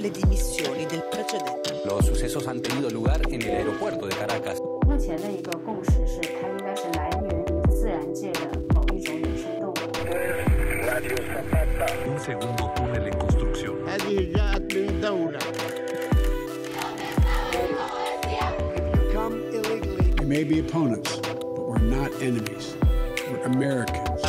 del Los sucesos han tenido lugar en el aeropuerto de Caracas. Un segundo túnel en construcción. may be opponents, but we're not enemies. We're Americans.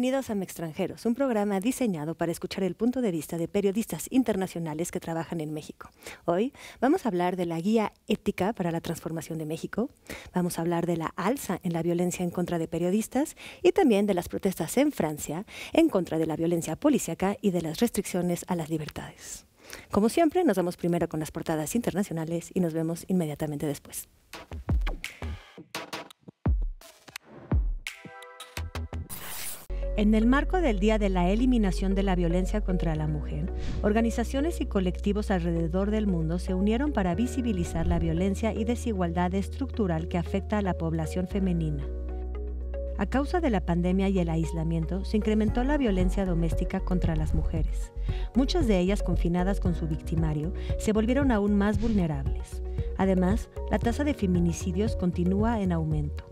Bienvenidos a Extranjeros, un programa diseñado para escuchar el punto de vista de periodistas internacionales que trabajan en México. Hoy vamos a hablar de la guía ética para la transformación de México, vamos a hablar de la alza en la violencia en contra de periodistas y también de las protestas en Francia en contra de la violencia policíaca y de las restricciones a las libertades. Como siempre, nos vamos primero con las portadas internacionales y nos vemos inmediatamente después. En el marco del Día de la Eliminación de la Violencia contra la Mujer, organizaciones y colectivos alrededor del mundo se unieron para visibilizar la violencia y desigualdad estructural que afecta a la población femenina. A causa de la pandemia y el aislamiento, se incrementó la violencia doméstica contra las mujeres. Muchas de ellas, confinadas con su victimario, se volvieron aún más vulnerables. Además, la tasa de feminicidios continúa en aumento.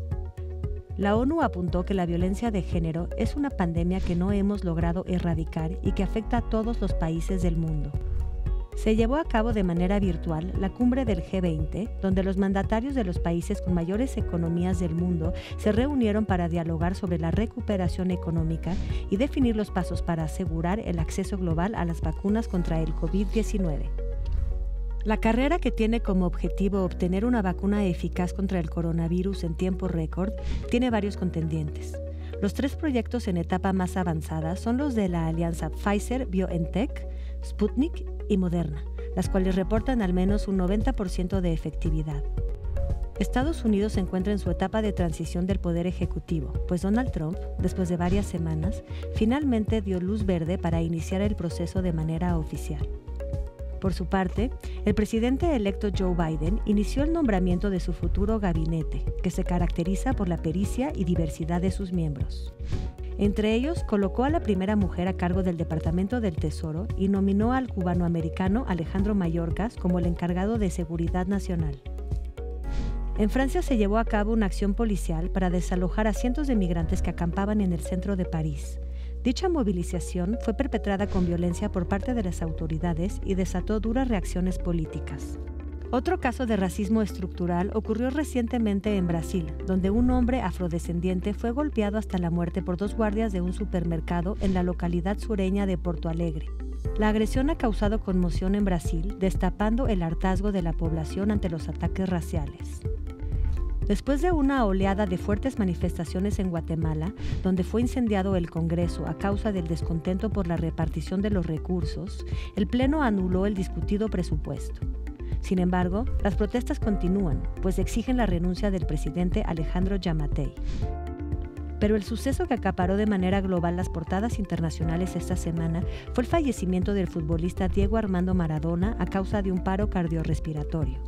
La ONU apuntó que la violencia de género es una pandemia que no hemos logrado erradicar y que afecta a todos los países del mundo. Se llevó a cabo de manera virtual la cumbre del G20, donde los mandatarios de los países con mayores economías del mundo se reunieron para dialogar sobre la recuperación económica y definir los pasos para asegurar el acceso global a las vacunas contra el COVID-19. La carrera que tiene como objetivo obtener una vacuna eficaz contra el coronavirus en tiempo récord tiene varios contendientes. Los tres proyectos en etapa más avanzada son los de la alianza Pfizer BioNTech, Sputnik y Moderna, las cuales reportan al menos un 90% de efectividad. Estados Unidos se encuentra en su etapa de transición del poder ejecutivo, pues Donald Trump, después de varias semanas, finalmente dio luz verde para iniciar el proceso de manera oficial. Por su parte, el presidente electo Joe Biden inició el nombramiento de su futuro gabinete, que se caracteriza por la pericia y diversidad de sus miembros. Entre ellos, colocó a la primera mujer a cargo del Departamento del Tesoro y nominó al cubanoamericano Alejandro Mayorkas como el encargado de Seguridad Nacional. En Francia se llevó a cabo una acción policial para desalojar a cientos de migrantes que acampaban en el centro de París. Dicha movilización fue perpetrada con violencia por parte de las autoridades y desató duras reacciones políticas. Otro caso de racismo estructural ocurrió recientemente en Brasil, donde un hombre afrodescendiente fue golpeado hasta la muerte por dos guardias de un supermercado en la localidad sureña de Porto Alegre. La agresión ha causado conmoción en Brasil, destapando el hartazgo de la población ante los ataques raciales. Después de una oleada de fuertes manifestaciones en Guatemala, donde fue incendiado el Congreso a causa del descontento por la repartición de los recursos, el Pleno anuló el discutido presupuesto. Sin embargo, las protestas continúan, pues exigen la renuncia del presidente Alejandro Yamatei. Pero el suceso que acaparó de manera global las portadas internacionales esta semana fue el fallecimiento del futbolista Diego Armando Maradona a causa de un paro cardiorrespiratorio.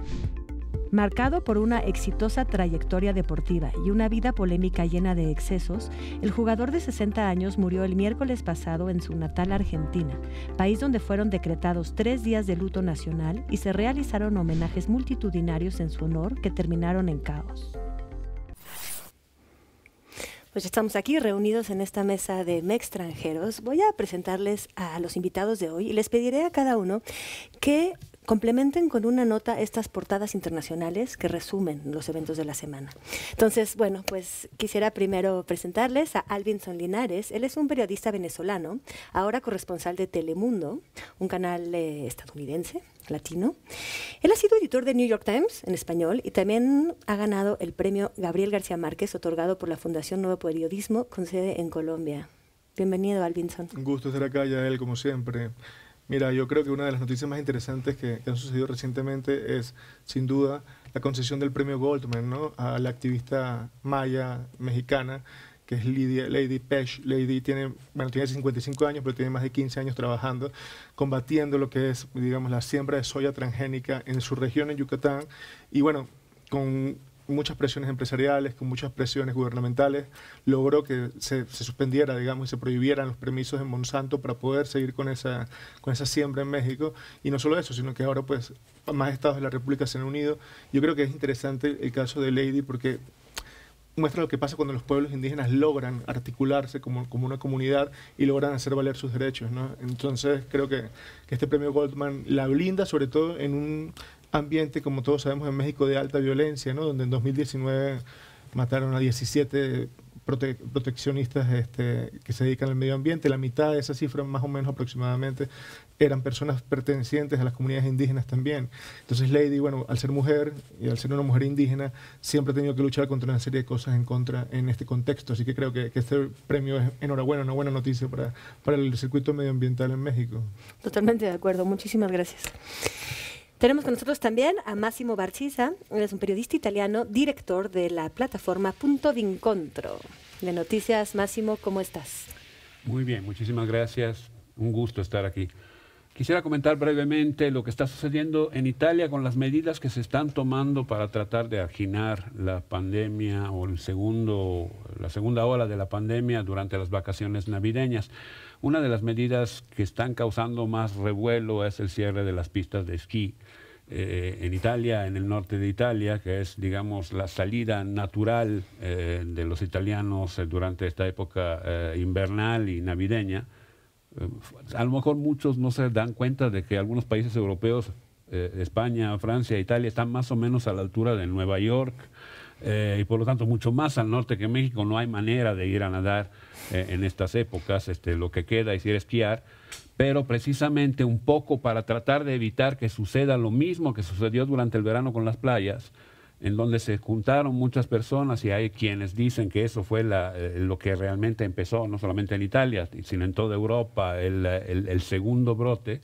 Marcado por una exitosa trayectoria deportiva y una vida polémica llena de excesos, el jugador de 60 años murió el miércoles pasado en su natal Argentina, país donde fueron decretados tres días de luto nacional y se realizaron homenajes multitudinarios en su honor que terminaron en caos. Pues estamos aquí reunidos en esta mesa de e extranjeros. Voy a presentarles a los invitados de hoy y les pediré a cada uno que complementen con una nota estas portadas internacionales que resumen los eventos de la semana. Entonces, bueno, pues quisiera primero presentarles a Alvinson Linares. Él es un periodista venezolano, ahora corresponsal de Telemundo, un canal eh, estadounidense latino. Él ha sido editor de New York Times en español y también ha ganado el premio Gabriel García Márquez, otorgado por la Fundación Nuevo Periodismo, con sede en Colombia. Bienvenido, Alvinson. Un gusto estar acá, él como siempre. Mira, yo creo que una de las noticias más interesantes que, han sucedido recientemente es, sin duda, la concesión del premio Goldman ¿no? a la activista maya mexicana que es Lady Pesh. Lady tiene, bueno, tiene 55 años, pero tiene más de 15 años trabajando, combatiendo lo que es, digamos, la siembra de soya transgénica en su región, en Yucatán. Y bueno, con muchas presiones empresariales, con muchas presiones gubernamentales, logró que se, suspendiera, digamos, y se prohibieran los permisos en Monsanto para poder seguir con esa, con esa siembra en México. Y no solo eso, sino que ahora pues más estados de la República se han unido. Yo creo que es interesante el caso de Lady porque muestra lo que pasa cuando los pueblos indígenas logran articularse como, como una comunidad y logran hacer valer sus derechos. ¿no? Entonces creo que, este premio Goldman la blinda sobre todo en un, ambiente, como todos sabemos, en México de alta violencia, ¿no? donde en 2019 mataron a 17 proteccionistas este, que se dedican al medio ambiente. La mitad de esa cifra, más o menos aproximadamente, eran personas pertenecientes a las comunidades indígenas también. Entonces Lady, bueno, al ser mujer y al ser una mujer indígena, siempre ha tenido que luchar contra una serie de cosas en contra en este contexto. Así que creo que, este premio es enhorabuena, una buena noticia para, para el circuito medioambiental en México. Totalmente de acuerdo. Muchísimas gracias. Tenemos con nosotros también a Máximo Barcisa, es un periodista italiano, director de la plataforma Punto de Encontro de Noticias. Máximo, ¿cómo estás? Muy bien, muchísimas gracias. Un gusto estar aquí. Quisiera comentar brevemente lo que está sucediendo en Italia con las medidas que se están tomando para tratar de aginar la pandemia o el segundo, la segunda ola de la pandemia durante las vacaciones navideñas. Una de las medidas que están causando más revuelo es el cierre de las pistas de esquí eh, en Italia, en el norte de Italia, que es, digamos, la salida natural eh, de los italianos eh, durante esta época invernal y navideña. a lo mejor muchos no se dan cuenta de que algunos países europeos, España, Francia, Italia, están más o menos a la altura de Nueva York, eh, y por lo tanto mucho más al norte que México no hay manera de ir a nadar eh, en estas épocas, este, lo que queda es ir a esquiar, pero precisamente un poco para tratar de evitar que suceda lo mismo que sucedió durante el verano con las playas, en donde se juntaron muchas personas y hay quienes dicen que eso fue eh, lo que realmente empezó, no solamente en Italia, sino en toda Europa, el segundo brote.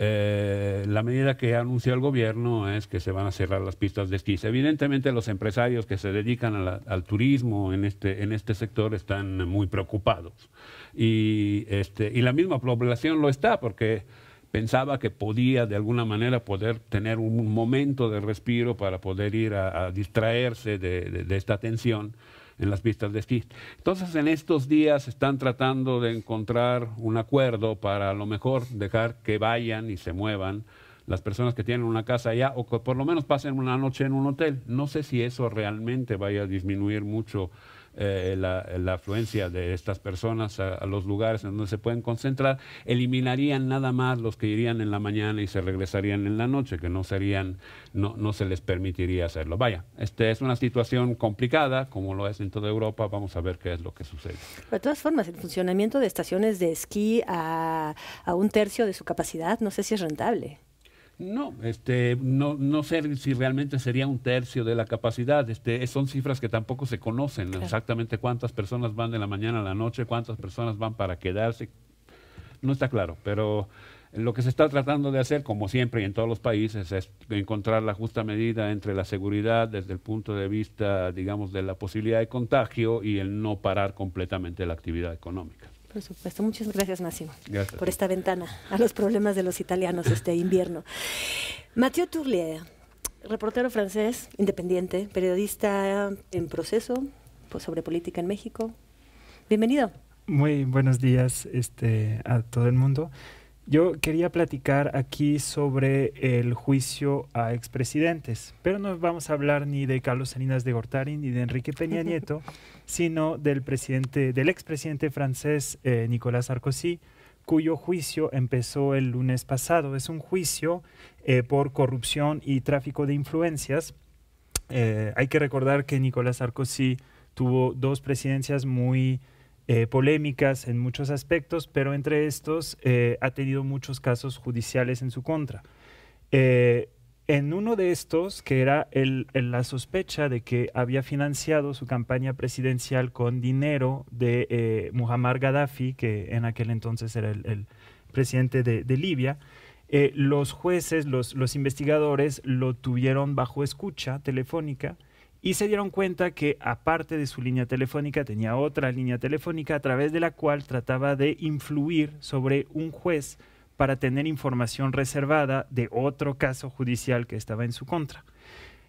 Eh, la medida que anunció el gobierno es que se van a cerrar las pistas de esquí. Evidentemente los empresarios que se dedican al turismo en este, en este sector están muy preocupados. Y, este, y la misma población lo está porque pensaba que podía de alguna manera poder tener un momento de respiro para poder ir a, distraerse de, de esta tensión en las pistas de esquí. Entonces, en estos días están tratando de encontrar un acuerdo para a lo mejor dejar que vayan y se muevan las personas que tienen una casa allá o que por lo menos pasen una noche en un hotel. No sé si eso realmente vaya a disminuir mucho eh, la, afluencia de estas personas a, los lugares en donde se pueden concentrar, eliminarían nada más los que irían en la mañana y se regresarían en la noche, que no serían, no, no se les permitiría hacerlo. Vaya, este es una situación complicada, como lo es en toda Europa, vamos a ver qué es lo que sucede. de todas formas, el funcionamiento de estaciones de esquí a, a un tercio de su capacidad, no sé si es rentable. No, este, no, no sé si realmente sería un tercio de la capacidad. Este, son cifras que tampoco se conocen exactamente cuántas personas van de la mañana a la noche, cuántas personas van para quedarse. No está claro, pero lo que se está tratando de hacer, como siempre y en todos los países, es encontrar la justa medida entre la seguridad desde el punto de vista, digamos, de la posibilidad de contagio y el no parar completamente la actividad económica. Por supuesto. Muchas gracias, Máximo, por esta ventana a los problemas de los italianos este invierno. Mathieu Tourlier, reportero francés, independiente, periodista en proceso pues, sobre política en México. Bienvenido. Muy buenos días este, a todo el mundo. Yo quería platicar aquí sobre el juicio a expresidentes, pero no vamos a hablar ni de Carlos Salinas de Gortari ni de Enrique Peña Nieto, sino del presidente, del expresidente francés eh, Nicolas Nicolás Sarkozy, cuyo juicio empezó el lunes pasado. Es un juicio eh, por corrupción y tráfico de influencias. Eh, hay que recordar que Nicolás Sarkozy tuvo dos presidencias muy eh, polémicas en muchos aspectos, pero entre estos eh, ha tenido muchos casos judiciales en su contra. Eh, en uno de estos, que era la sospecha de que había financiado su campaña presidencial con dinero de Muammar Gaddafi, que en aquel entonces era el, presidente de, Libia, los jueces, los investigadores lo tuvieron bajo escucha telefónica y se dieron cuenta que aparte de su línea telefónica tenía otra línea telefónica a través de la cual trataba de influir sobre un juez para tener información reservada de otro caso judicial que estaba en su contra.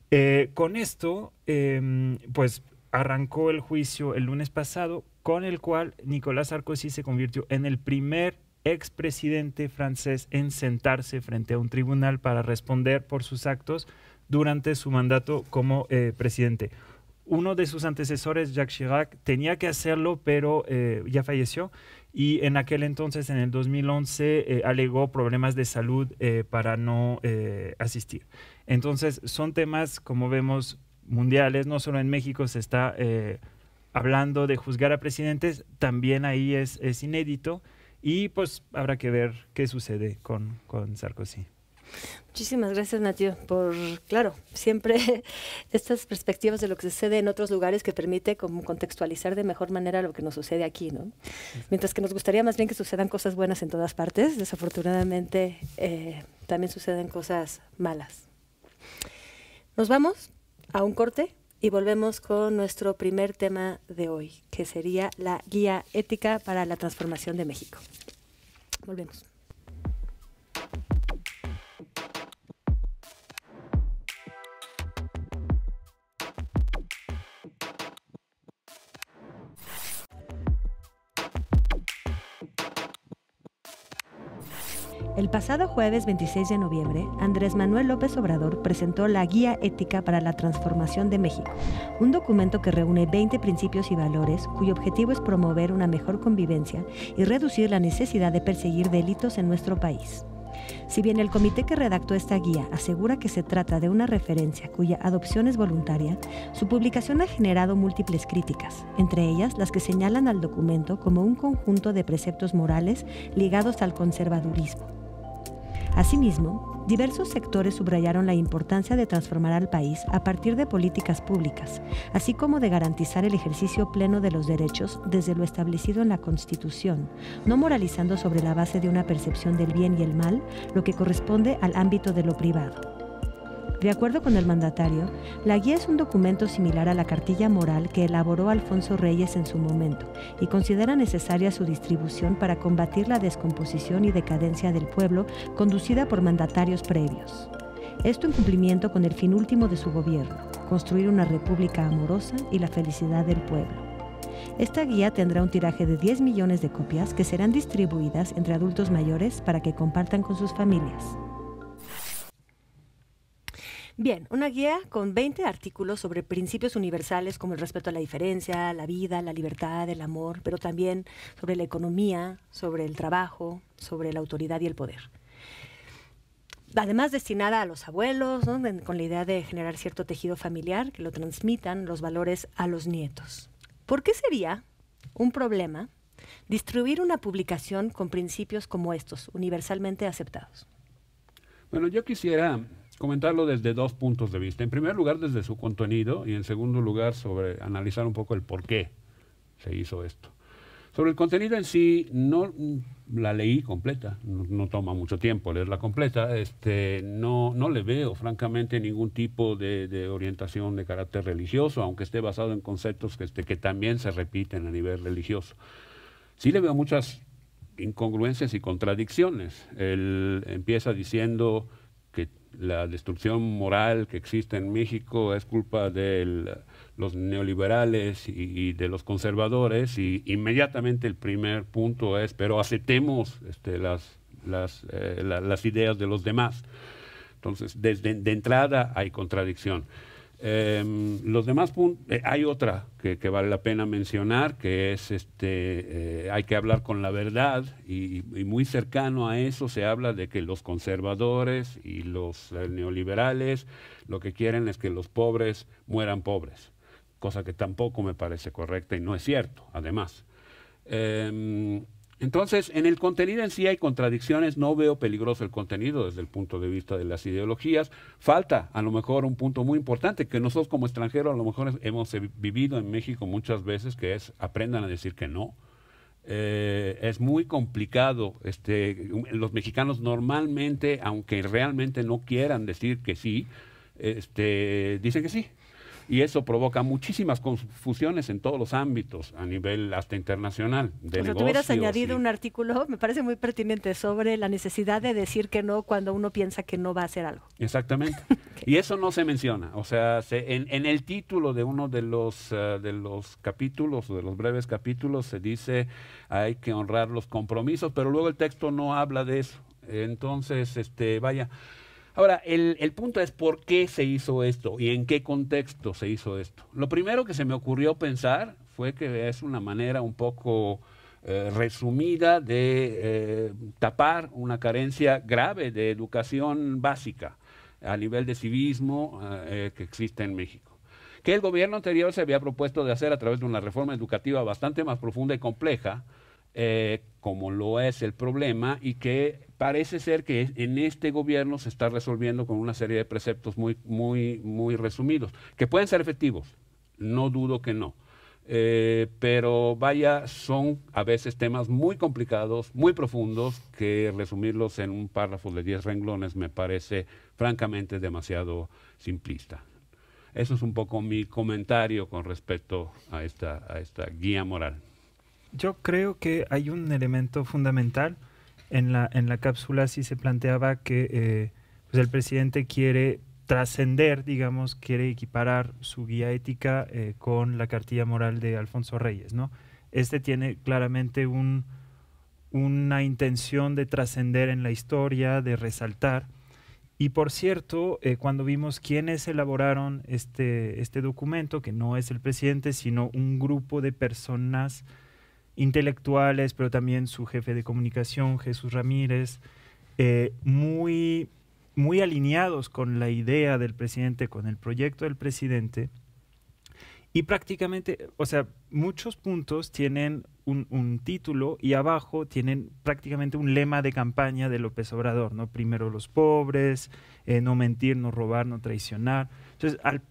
Eh, con esto, em, pues arrancó el juicio el lunes pasado, con el cual Nicolás Sarkozy se convirtió en el primer expresidente francés en sentarse frente a un tribunal para responder por sus actos durante su mandato como eh, presidente. Uno de sus antecesores, Jacques Chirac, tenía que hacerlo, pero eh, ya falleció y en aquel entonces, en el 2011, eh, alegó problemas de salud para no asistir. Entonces, son temas, como vemos, mundiales, no solo en México se está hablando de juzgar a presidentes, también ahí es, es inédito. Y pues habrá que ver qué sucede con, con Sarkozy. Muchísimas gracias, Natio, por, claro, siempre estas perspectivas de lo que sucede en otros lugares que permite como contextualizar de mejor manera lo que nos sucede aquí, ¿no? Mientras que nos gustaría más bien que sucedan cosas buenas en todas partes, desafortunadamente eh, también suceden cosas malas. Nos vamos a un corte y volvemos con nuestro primer tema de hoy, que sería la guía ética para la transformación de México. Volvemos. El pasado jueves 26 de noviembre, Andrés Manuel López Obrador presentó la Guía Ética para la Transformación de México, un documento que reúne 20 principios y valores cuyo objetivo es promover una mejor convivencia y reducir la necesidad de perseguir delitos en nuestro país. Si bien el comité que redactó esta guía asegura que se trata de una referencia cuya adopción es voluntaria, su publicación ha generado múltiples críticas, entre ellas las que señalan al documento como un conjunto de preceptos morales ligados al conservadurismo Asimismo, diversos sectores subrayaron la importancia de transformar al país a partir de políticas públicas, así como de garantizar el ejercicio pleno de los derechos desde lo establecido en la Constitución, no moralizando sobre la base de una percepción del bien y el mal, lo que corresponde al ámbito de lo privado. De acuerdo con el mandatario, la guía es un documento similar a la cartilla moral que elaboró Alfonso Reyes en su momento y considera necesaria su distribución para combatir la descomposición y decadencia del pueblo conducida por mandatarios previos. Esto en cumplimiento con el fin último de su gobierno, construir una república amorosa y la felicidad del pueblo. Esta guía tendrá un tiraje de 10 millones de copias que serán distribuidas entre adultos mayores para que compartan con sus familias. Bien, una guía con 20 artículos sobre principios universales como el respeto a la diferencia, la vida, la libertad, el amor, pero también sobre la economía, sobre el trabajo, sobre la autoridad y el poder. Además destinada a los abuelos, con la idea de generar cierto tejido familiar que lo transmitan los valores a los nietos. ¿Por qué sería un problema distribuir una publicación con principios como estos, universalmente aceptados? Bueno, yo quisiera comentarlo desde dos puntos de vista. En primer lugar, desde su contenido y en segundo lugar, sobre analizar un poco el por qué se hizo esto. Sobre el contenido en sí, no la leí completa, no, toma mucho tiempo leerla completa, este, no, no le veo francamente ningún tipo de, de, orientación de carácter religioso, aunque esté basado en conceptos que, este, que también se repiten a nivel religioso. Sí le veo muchas incongruencias y contradicciones. Él empieza diciendo la destrucción moral que existe en México es culpa de los neoliberales y, de los conservadores y inmediatamente el primer punto es, pero aceptemos este, las, las, eh, las, ideas de los demás. Entonces, desde de entrada hay contradicción. Em, los demás eh, hay otra que, vale la pena mencionar, que es este, eh, hay que hablar con la verdad y, y, muy cercano a eso se habla de que los conservadores y los eh, neoliberales lo que quieren es que los pobres mueran pobres, cosa que tampoco me parece correcta y no es cierto, además. Em, entonces, en el contenido en sí hay contradicciones, no veo peligroso el contenido desde el punto de vista de las ideologías. Falta a lo mejor un punto muy importante que nosotros como extranjeros a lo mejor hemos vivido en México muchas veces, que es aprendan a decir que no. Eh, es muy complicado. Este, los mexicanos normalmente, aunque realmente no quieran decir que sí, este, dicen que sí y eso provoca muchísimas confusiones en todos los ámbitos, a nivel hasta internacional. De o añadido un artículo, me parece muy pertinente, sobre la necesidad de decir que no cuando uno piensa que no va a hacer algo. Exactamente. Y eso no se menciona. O sea, en, el título de uno de los, eh, de los capítulos, de los breves capítulos, se dice hay que honrar los compromisos, pero luego el texto no habla de eso. Entonces, este, vaya, Ahora, el, punto es por qué se hizo esto y en qué contexto se hizo esto. Lo primero que se me ocurrió pensar fue que es una manera un poco eh, resumida de eh, tapar una carencia grave de educación básica a nivel de civismo eh, que existe en México que el gobierno anterior se había propuesto de hacer a través de una reforma educativa bastante más profunda y compleja, como lo es el problema y que parece ser que en este gobierno se está resolviendo con una serie de preceptos muy, muy, muy resumidos, que pueden ser efectivos, no dudo que no. Eh, pero vaya, son a veces temas muy complicados, muy profundos, que resumirlos en un párrafo de 10 renglones me parece francamente demasiado simplista. Eso es un poco mi comentario con respecto a a esta guía moral yo creo que hay un elemento fundamental. En la, en la cápsula si se planteaba que eh, pues, el presidente quiere trascender, digamos, quiere equiparar su guía ética eh, con la cartilla moral de Alfonso Reyes, ¿no? Este tiene claramente una intención de trascender en la historia, de resaltar. Y por cierto, eh, cuando vimos quiénes elaboraron este, este documento, que no es el presidente, sino un grupo de personas intelectuales, pero también su jefe de comunicación, Jesús Ramírez, eh, muy, muy alineados con la idea del presidente, con el proyecto del presidente. Y prácticamente, o sea, muchos puntos tienen un, título y abajo tienen prácticamente un lema de campaña de López Obrador, ¿no? Primero los pobres, eh, no mentir, no robar, no traicionar. Entonces, al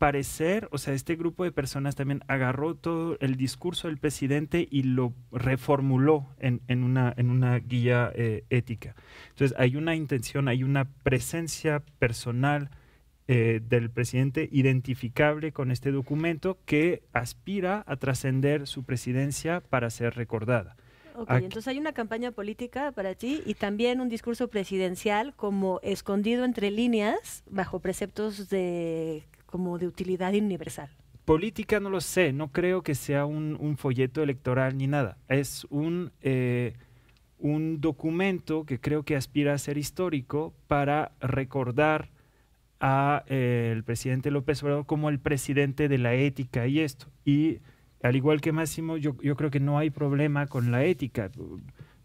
parecer, o sea, este grupo de personas también agarró todo el discurso del presidente y lo reformuló en, en, una, en una, guía eh, ética. Entonces, hay una intención, hay una presencia personal eh, del presidente identificable con este documento que aspira a trascender su presidencia para ser recordada. Ok, entonces hay una campaña política para ti y también un discurso presidencial como escondido entre líneas bajo preceptos de como de utilidad universal? Política no lo sé, no creo que sea un, folleto electoral ni nada. Es un, eh, un documento que creo que aspira a ser histórico para recordar al eh, presidente López Obrador como el presidente de la ética y esto. Y al igual que Máximo, yo, creo que no hay problema con la ética.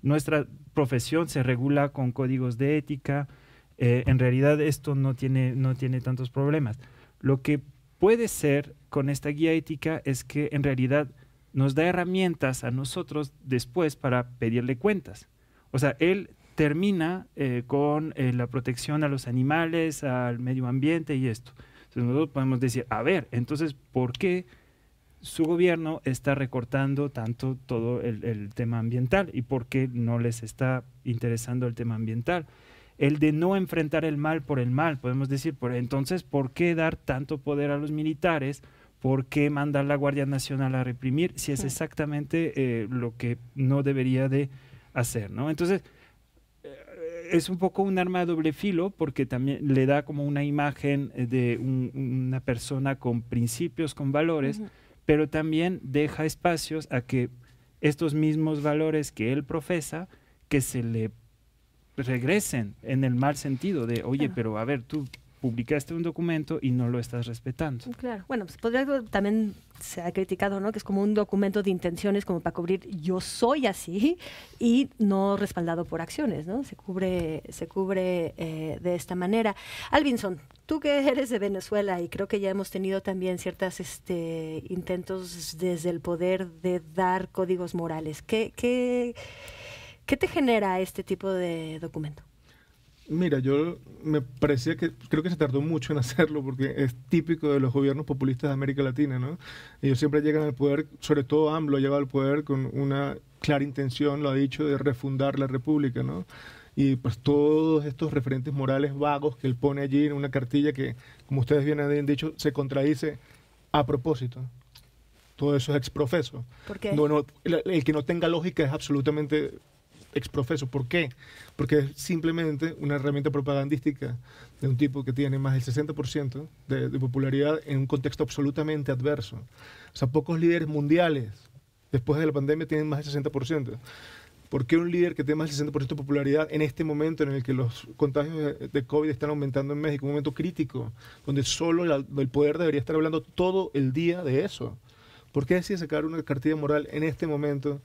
Nuestra profesión se regula con códigos de ética. Eh, en realidad esto no tiene, no tiene tantos problemas. Lo que puede ser con esta guía ética es que en realidad nos da herramientas a nosotros después para pedirle cuentas. O sea, él termina eh, con eh, la protección a los animales, al medio ambiente y esto. Entonces nosotros podemos decir, a ver, entonces, ¿por qué su gobierno está recortando tanto todo el tema ambiental y por qué no les está interesando el tema ambiental? el de no enfrentar el mal por el mal, podemos decir, entonces, ¿por qué dar tanto poder a los militares? ¿Por qué mandar la Guardia Nacional a reprimir si es hmm. exactamente eh, lo que no debería de hacer? Entonces, eh, es un poco un arma de doble filo porque también le da como una imagen eh, de una persona con principios, con valores, pero también deja espacios a que estos mismos valores que él profesa, que se le regresen en el mal sentido de, oye, pero a ver, tú publicaste un documento y no lo estás respetando. Claro, bueno, pues podría también se ha criticado, ¿no? Que es como un documento de intenciones como para cubrir yo soy así y no respaldado por acciones, ¿no? Se cubre, se cubre eh, de esta manera. Albinson, tú que eres de Venezuela y creo que ya hemos tenido también ciertos este, intentos desde el poder de dar códigos morales. ¿Qué, qué ¿Qué te genera este tipo de documento? Mira, yo me parecía que creo que se tardó mucho en hacerlo porque es típico de los gobiernos populistas de América Latina, ¿no? Ellos siempre llegan al poder, sobre todo AMLO llega al poder con una clara intención, lo ha dicho, de refundar la república, ¿no? Y pues todos estos referentes morales vagos que él pone allí en una cartilla que, como ustedes bien han dicho, se contradice a propósito todo eso es exprofeso. ¿Por qué? el, que no tenga lógica es absolutamente exprofeso. ¿Por qué? Porque es simplemente una herramienta propagandística de un tipo que tiene más del 60% de, de popularidad en un contexto absolutamente adverso. O sea, pocos líderes mundiales después de la pandemia tienen más del 60%. ¿Por qué un líder que tiene más del 60% de popularidad en este momento en el que los contagios de COVID están aumentando en México, un momento crítico, donde solo el poder debería estar hablando todo el día de eso? ¿Por qué decide sacar una cartilla moral en este momento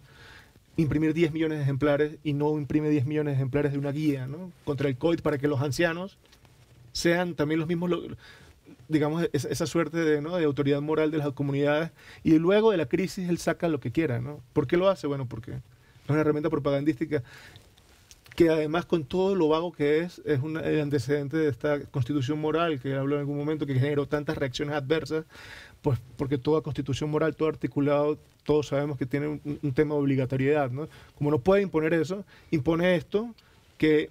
imprimir 10 millones de ejemplares y no imprime 10 millones de ejemplares de una guía contra el COVID para que los ancianos sean también los mismos, digamos, esa suerte de, ¿no? de autoridad moral de las comunidades y luego de la crisis él saca lo que quiera. ¿no? ¿Por qué lo hace? Bueno, porque es una herramienta propagandística que además con todo lo vago que es, es un, el antecedente de esta constitución moral que habló en algún momento, que generó tantas reacciones adversas, pues porque toda constitución moral, todo articulado todos sabemos que tiene un, tema de obligatoriedad, ¿no? Como no puede imponer eso, impone esto que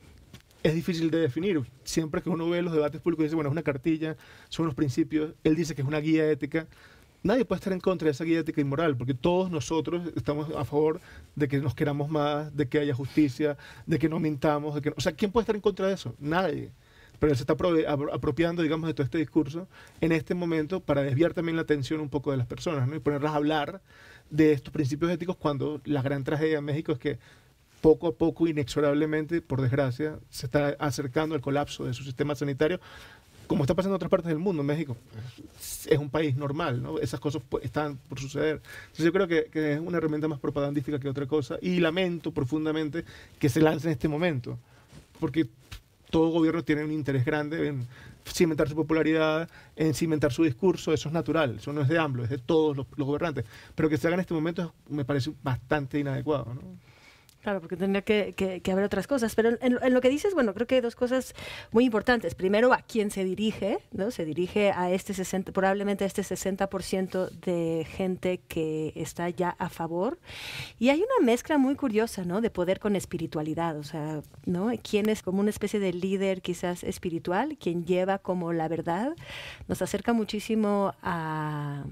es difícil de definir. Siempre que uno ve los debates públicos y dice, bueno, es una cartilla, son unos principios, él dice que es una guía ética. Nadie puede estar en contra de esa guía ética y moral, porque todos nosotros estamos a favor de que nos queramos más, de que haya justicia, de que no mintamos, de que o sea, ¿quién puede estar en contra de eso? Nadie. Pero él se está apropiando, digamos, de todo este discurso en este momento para desviar también la atención un poco de las personas ¿no? y ponerlas a hablar de estos principios éticos cuando la gran tragedia en México es que poco a poco, inexorablemente, por desgracia, se está acercando el colapso de su sistema sanitario, como está pasando en otras partes del mundo. México es un país normal, ¿no? Esas cosas pues, están por suceder. Entonces yo creo que, que es una herramienta más propagandística que otra cosa y lamento profundamente que se lance en este momento, porque todo gobierno tiene un interés grande en cimentar su popularidad, en cimentar su discurso, eso es natural, eso no es de AMLO, es de todos los, gobernantes. Pero que se haga en este momento me parece bastante inadecuado. ¿no? Claro, porque tendría que, haber otras cosas. Pero en, lo que dices, bueno, creo que hay dos cosas muy importantes. Primero, a quién se dirige, ¿no? Se dirige a este 60, probablemente a este 60% de gente que está ya a favor. Y hay una mezcla muy curiosa, ¿no? De poder con espiritualidad, o sea, ¿no? Quién es como una especie de líder quizás espiritual, quien lleva como la verdad. Nos acerca muchísimo a,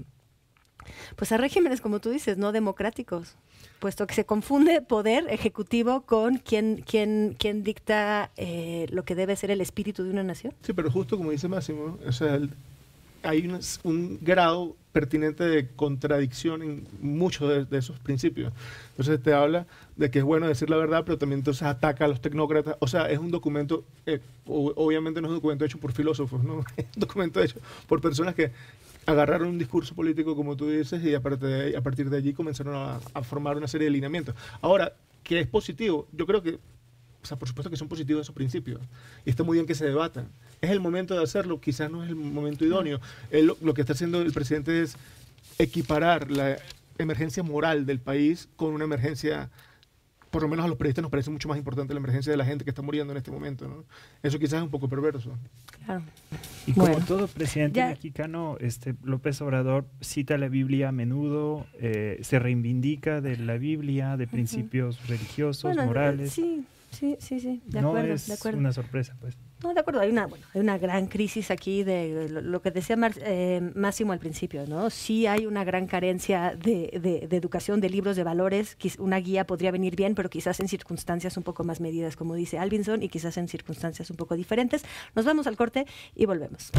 pues a regímenes, como tú dices, no democráticos puesto que se confunde poder ejecutivo con quien, quien, dicta eh, lo que debe ser el espíritu de una nación. Sí, pero justo como dice Máximo, o sea, hay un, grado pertinente de contradicción en muchos de, esos principios. Entonces te habla de que es bueno decir la verdad, pero también entonces ataca a los tecnócratas. O sea, es un documento, eh, obviamente no es un documento hecho por filósofos, ¿no? es un documento hecho por personas que agarraron un discurso político, como tú dices, y a partir de, allí comenzaron a, formar una serie de lineamientos. Ahora, ¿qué es positivo, yo creo que, o sea, por supuesto que son positivos esos principios, y está muy bien que se debatan. Es el momento de hacerlo, quizás no es el momento idóneo. lo que está haciendo el presidente es equiparar la emergencia moral del país con una emergencia por lo menos a los periodistas nos parece mucho más importante la emergencia de la gente que está muriendo en este momento. Eso quizás es un poco perverso. Y como todo presidente mexicano, este López Obrador cita la Biblia a menudo, eh, se reivindica de la Biblia, de principios religiosos, eh, morales. Sí, sí, sí, sí, de acuerdo, de acuerdo. una sorpresa, pues. No, de acuerdo, hay una, bueno, hay una gran crisis aquí de lo, que decía eh, Máximo al principio, ¿no? Sí hay una gran carencia de, de, educación, de libros, de valores. Una guía podría venir bien, pero quizás en circunstancias un poco más medidas, como dice Albinson, y quizás en circunstancias un poco diferentes. Nos vamos al corte y volvemos.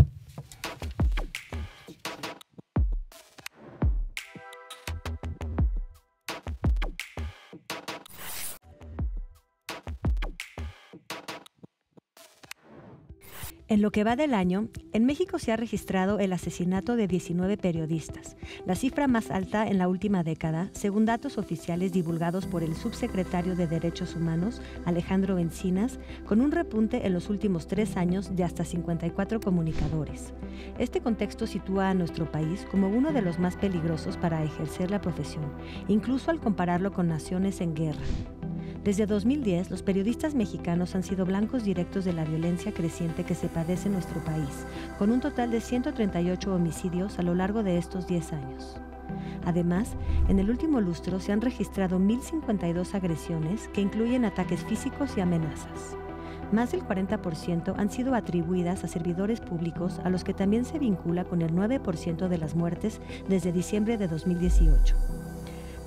En lo que va del año, en México se ha registrado el asesinato de 19 periodistas, la cifra más alta en la última década, según datos oficiales divulgados por el subsecretario de Derechos Humanos, Alejandro Encinas, con un repunte en los últimos tres años de hasta 54 comunicadores. Este contexto sitúa a nuestro país como uno de los más peligrosos para ejercer la profesión, incluso al compararlo con naciones en guerra, desde 2010, los periodistas mexicanos han sido blancos directos de la violencia creciente que se padece en nuestro país, con un total de 138 homicidios a lo largo de estos 10 años. Además, en el último lustro se han registrado 1.052 agresiones que incluyen ataques físicos y amenazas. Más del 40% han sido atribuidas a servidores públicos a los que también se vincula con el 9% de las muertes desde diciembre de 2018.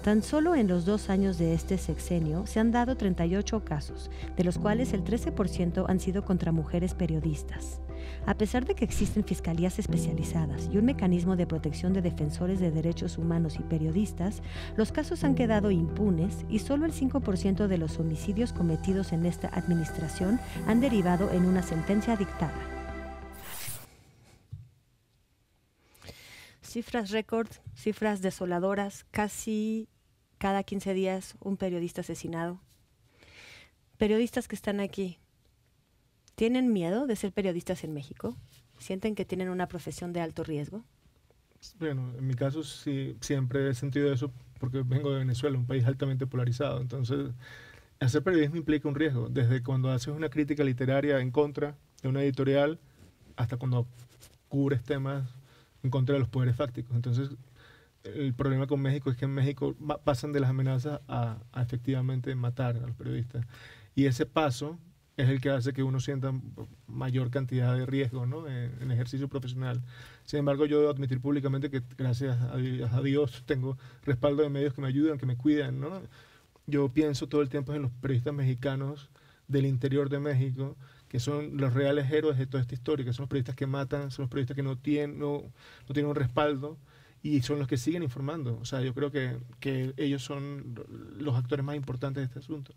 Tan solo en los dos años de este sexenio se han dado 38 casos, de los cuales el 13% han sido contra mujeres periodistas. A pesar de que existen fiscalías especializadas y un mecanismo de protección de defensores de derechos humanos y periodistas, los casos han quedado impunes y solo el 5% de los homicidios cometidos en esta administración han derivado en una sentencia dictada. cifras récord, cifras desoladoras, casi cada 15 días un periodista asesinado. Periodistas que están aquí, ¿tienen miedo de ser periodistas en México? ¿Sienten que tienen una profesión de alto riesgo? Bueno, en mi caso sí, siempre he sentido eso porque vengo de Venezuela, un país altamente polarizado. Entonces, hacer periodismo implica un riesgo, desde cuando haces una crítica literaria en contra de una editorial hasta cuando cubres temas en contra de los poderes fácticos. Entonces, el problema con México es que en México pasan de las amenazas a, efectivamente matar a los periodistas. Y ese paso es el que hace que uno sienta mayor cantidad de riesgo ¿no? en, ejercicio profesional. Sin embargo, yo debo admitir públicamente que gracias a, Dios tengo respaldo de medios que me ayudan, que me cuidan. ¿no? Yo pienso todo el tiempo en los periodistas mexicanos del interior de México, que son los reales héroes de toda esta historia, que son los periodistas que matan, son los periodistas que no tienen, no, no tienen un respaldo y son los que siguen informando. O sea, yo creo que, ellos son los actores más importantes de este asunto.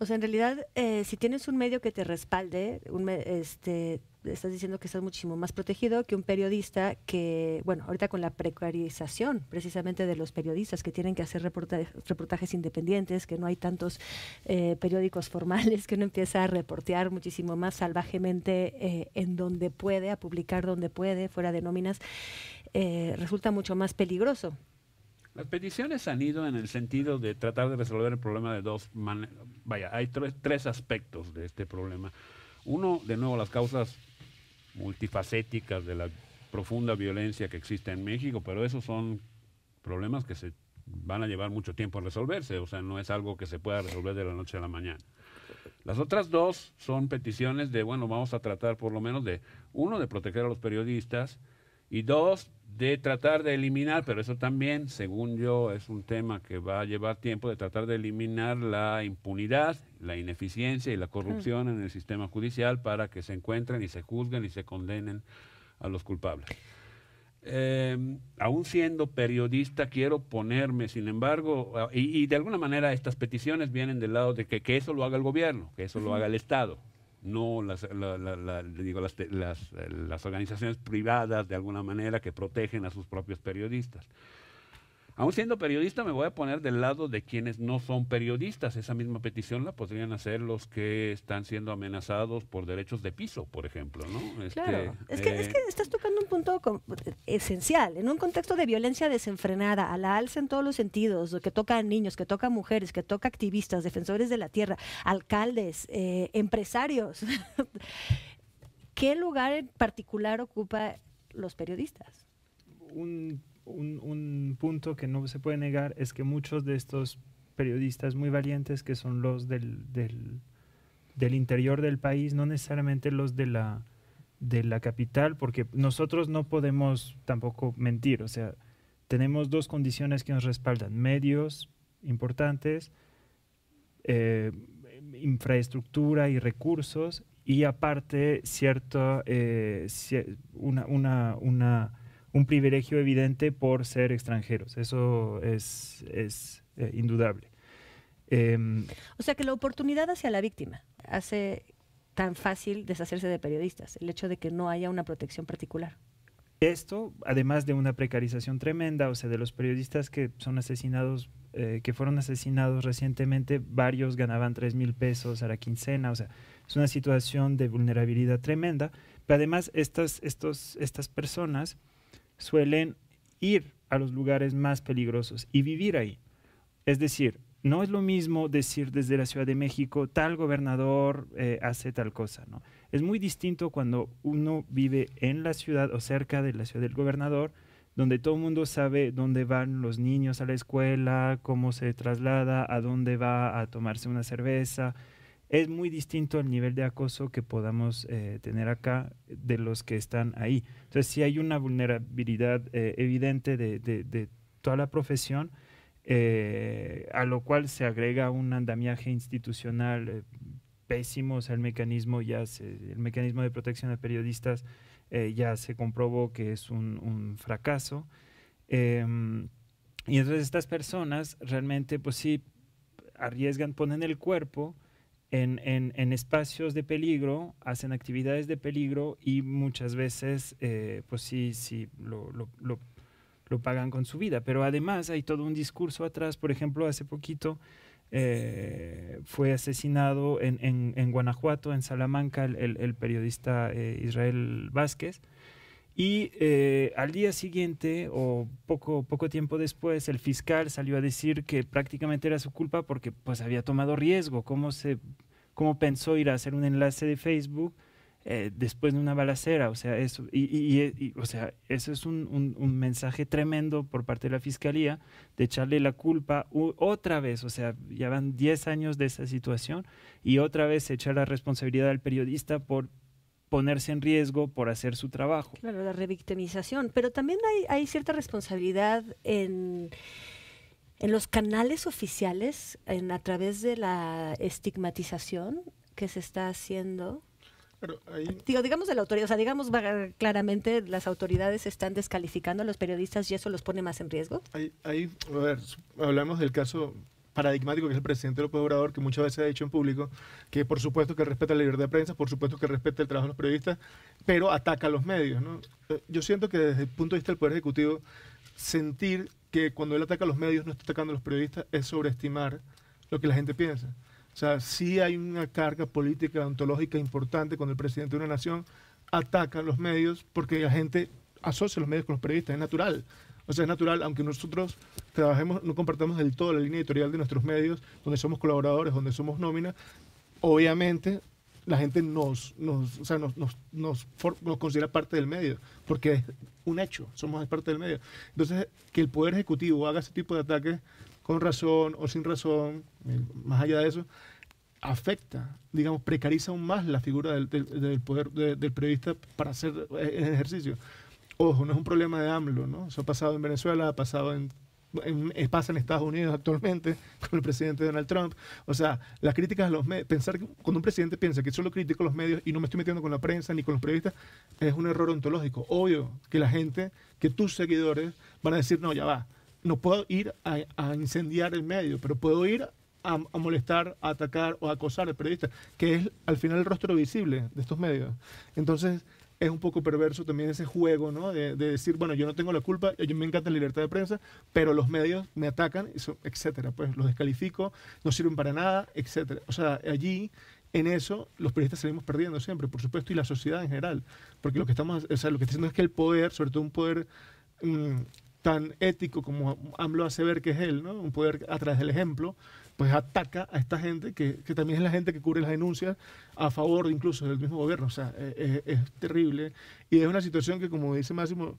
O sea, en realidad, eh, si tienes un medio que te respalde, este, estás diciendo que estás muchísimo más protegido que un periodista que, bueno, ahorita con la precarización precisamente de los periodistas que tienen que hacer reportajes independientes, que no hay tantos eh, periódicos formales, que uno empieza a reportear muchísimo más salvajemente eh, en donde puede, a publicar donde puede, fuera de nóminas. Eh, resulta mucho más peligroso. Las peticiones han ido en el sentido de tratar de resolver el problema de dos maneras. Vaya, hay tres, tres aspectos de este problema. Uno, de nuevo, las causas multifacéticas de la profunda violencia que existe en México, pero esos son problemas que se van a llevar mucho tiempo a resolverse, o sea, no es algo que se pueda resolver de la noche a la mañana. Las otras dos son peticiones de, bueno, vamos a tratar por lo menos de, uno, de proteger a los periodistas y dos, de tratar de eliminar, pero eso también, según yo, es un tema que va a llevar tiempo, de tratar de eliminar la impunidad, la ineficiencia y la corrupción en el sistema judicial para que se encuentren y se juzguen y se condenen a los culpables. Em, aún siendo periodista, quiero ponerme, sin embargo, y, de alguna manera estas peticiones vienen del lado de que, que eso lo haga el gobierno, que eso lo haga el Estado, no las, digo, las, las organizaciones privadas de alguna manera que protegen a sus propios periodistas. Aún siendo periodista, me voy a poner del lado de quienes no son periodistas. Esa misma petición la podrían hacer los que están siendo amenazados por derechos de piso, por ejemplo, ¿no? Este, es que, es que eh, estás tocando un punto esencial. En un contexto de violencia desenfrenada, a la alza en todos los sentidos, que toca a niños, que toca a mujeres, que toca a activistas, defensores de la tierra, alcaldes, eh, empresarios. ¿Qué lugar en particular ocupa los periodistas? Un un, punto que no se puede negar es que muchos de estos periodistas muy valientes que son los del, del, interior del país, no necesariamente los de la, de la capital, porque nosotros no podemos tampoco mentir, o sea, tenemos dos condiciones que nos respaldan, medios importantes, eh, infraestructura y recursos, y aparte cierto eh, una, una un privilegio evidente por ser extranjeros. Eso es, eh, indudable. Em, o sea que la oportunidad hacia la víctima hace tan fácil deshacerse de periodistas, el hecho de que no haya una protección particular. Esto, además de una precarización tremenda, o sea, de los periodistas que son asesinados, eh, que fueron asesinados recientemente, varios ganaban 3 mil pesos a la quincena, o sea, es una situación de vulnerabilidad tremenda, pero además estas, estos, estas personas suelen ir a los lugares más peligrosos y vivir ahí. Es decir, no es lo mismo decir desde la Ciudad de México, tal gobernador eh, hace tal cosa, ¿no? Es muy distinto cuando uno vive en la ciudad o cerca de la ciudad del gobernador, donde todo el mundo sabe dónde van los niños a la escuela, cómo se traslada, a dónde va a tomarse una cerveza, es muy distinto el nivel de acoso que podamos eh, tener acá de los que están ahí. Entonces, si hay una vulnerabilidad eh, evidente de, toda la profesión, eh, a lo cual se agrega un andamiaje institucional pésimo, o sea, el mecanismo, ya el mecanismo de protección de periodistas ya se comprobó que es un, un fracaso. Em, y entonces estas personas realmente, pues sí, arriesgan, ponen el cuerpo, en, en, espacios de peligro, hacen actividades de peligro y muchas veces, eh, pues sí, sí, lo, pagan con su vida. Pero además hay todo un discurso atrás, por ejemplo, hace poquito eh, fue asesinado en, en, Guanajuato, en Salamanca, el, periodista eh, Israel Vázquez. Y eh, al día siguiente o poco, poco tiempo después, el fiscal salió a decir que prácticamente era su culpa porque pues había tomado riesgo. ¿Cómo, se, cómo pensó ir a hacer un enlace de Facebook eh, después de una balacera? O sea, eso, y, o sea, eso es un, un, mensaje tremendo por parte de la fiscalía de echarle la culpa otra vez. O sea, ya van 10 años de esa situación y otra vez echar la responsabilidad al periodista por ponerse en riesgo por hacer su trabajo. Claro, la revictimización, pero también hay, cierta responsabilidad en, en, los canales oficiales, en, a través de la estigmatización que se está haciendo. Digo, digamos de la autoridad, o sea, digamos claramente las autoridades están descalificando a los periodistas y eso los pone más en riesgo. ahí a ver, hablamos del caso paradigmático que es el presidente López Obrador, que muchas veces ha dicho en público que por supuesto que respeta la libertad de prensa, por supuesto que respeta el trabajo de los periodistas, pero ataca a los medios. Eh, yo siento que desde el punto de vista del Poder Ejecutivo, sentir que cuando él ataca a los medios no está atacando a los periodistas es sobreestimar lo que la gente piensa. O sea, sí hay una carga política, ontológica importante cuando el presidente de una nación ataca a los medios porque la gente asocia los medios con los periodistas, es natural. O sea, es natural, aunque nosotros trabajemos, no compartamos del todo la línea editorial de nuestros medios, donde somos colaboradores, donde somos nómina, obviamente la gente nos, nos, o sea, nos, nos, nos, considera parte del medio, porque es un hecho, somos parte del medio. Entonces, que el Poder Ejecutivo haga ese tipo de ataques con razón o sin razón, más allá de eso, afecta, digamos, precariza aún más la figura del, poder del periodista para hacer el eh, ejercicio. Ojo, no es un problema de AMLO, ¿no? Eso ha pasado en Venezuela, ha pasado en, eh, pasa en Estados Unidos actualmente con el presidente Donald Trump. O sea, las críticas a los medios, pensar que cuando un presidente piensa que solo critico los medios y no me estoy metiendo con la prensa ni con los periodistas, es un error ontológico. Obvio que la gente, que tus seguidores van a decir, no, ya va, no puedo ir a, incendiar el medio, pero puedo ir a, molestar, a atacar o a acosar al periodista, que es al final el rostro visible de estos medios. Entonces, es un poco perverso también ese juego, ¿no? De, decir, bueno, yo no tengo la culpa, a mí me encanta la libertad de prensa, pero los medios me atacan, etcétera, pues los descalifico, no sirven para nada, etcétera. O sea, allí en eso los periodistas salimos perdiendo siempre, por supuesto, y la sociedad en general, porque lo que estamos, o sea, lo que diciendo es que el poder, sobre todo un poder mm, tan ético como AMLO hace ver que es él, ¿no? Un poder a través del ejemplo, pues ataca a esta gente que, que también es la gente que cubre las denuncias a favor incluso del mismo gobierno. O sea, eh, eh, es, terrible y es una situación que, como dice Máximo,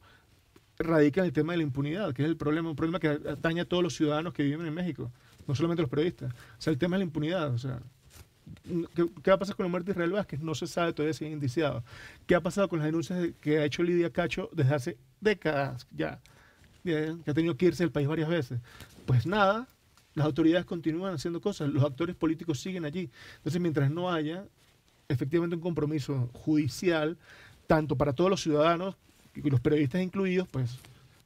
radica en el tema de la impunidad, que es el problema, un problema que atañe a todos los ciudadanos que viven en México, no solamente los periodistas. O sea, el tema de la impunidad, o sea, ¿Qué, ¿Qué, va a pasar con la muerte de Israel Vázquez? No se sabe todavía si es indiciado. ¿Qué ha pasado con las denuncias que ha hecho Lidia Cacho desde hace décadas ya? Que ha tenido que irse del país varias veces. Pues nada, las autoridades continúan haciendo cosas, los actores políticos siguen allí. Entonces, mientras no haya efectivamente un compromiso judicial, tanto para todos los ciudadanos, y los periodistas incluidos, pues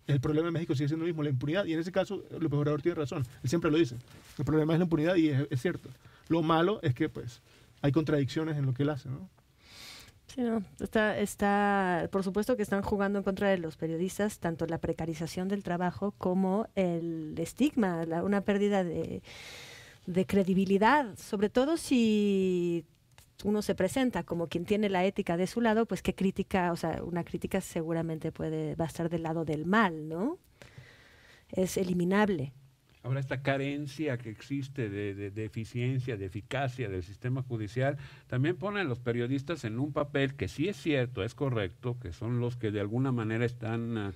el problema de México sigue siendo el mismo, la impunidad. Y en ese caso, López Obrador tiene razón, él siempre lo dice. El problema es la impunidad y es, cierto. Lo malo es que pues hay contradicciones en lo que él hace, ¿no? Sí, está, está, por supuesto que están jugando en contra de los periodistas, tanto la precarización del trabajo como el estigma, una pérdida de, credibilidad, sobre todo si uno se presenta como quien tiene la ética de su lado, pues qué crítica, o sea, una crítica seguramente puede, va a estar del lado del mal, ¿no? Es eliminable. Ahora, esta carencia que existe de, eficiencia, de eficacia del sistema judicial, también pone a los periodistas en un papel que sí es cierto, es correcto, que son los que de alguna manera están ah,